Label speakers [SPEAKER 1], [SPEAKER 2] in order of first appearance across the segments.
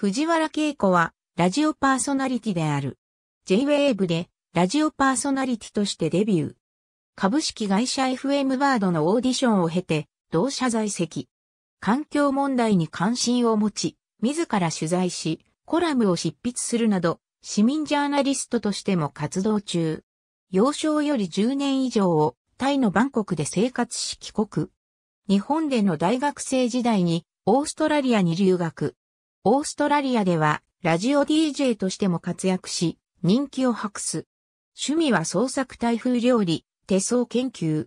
[SPEAKER 1] 藤原恵子は、ラジオパーソナリティである。J-Wave で、ラジオパーソナリティとしてデビュー。株式会社 FM バードのオーディションを経て、同社在籍。環境問題に関心を持ち、自ら取材し、コラムを執筆するなど、市民ジャーナリストとしても活動中。幼少より10年以上を、タイのバンコクで生活し帰国。日本での大学生時代に、オーストラリアに留学。オーストラリアではラジオ DJ としても活躍し、人気を博す。趣味は創作台風料理、手相研究。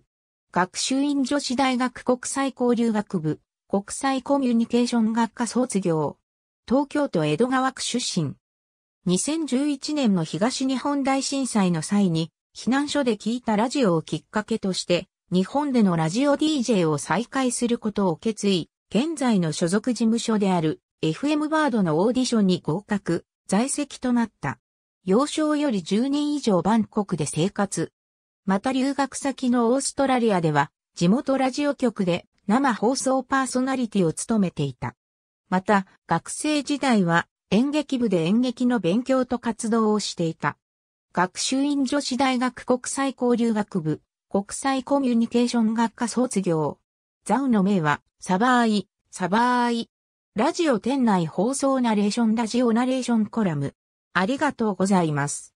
[SPEAKER 1] 学習院女子大学国際交流学部、国際コミュニケーション学科卒業。東京都江戸川区出身。2011年の東日本大震災の際に、避難所で聞いたラジオをきっかけとして、日本でのラジオ DJ を再開することを決意、現在の所属事務所である FM バードのオーディションに合格、在籍となった。幼少より10年以上バンコクで生活。また留学先のオーストラリアでは、地元ラジオ局で生放送パーソナリティを務めていた。また、学生時代は演劇部で演劇の勉強と活動をしていた。学習院女子大学国際交流学部、国際コミュニケーション学科卒業。ザウの名は、サバーイ、サバーイ、ラジオ店内放送ナレーションラジオナレーションコラム。ありがとうございます。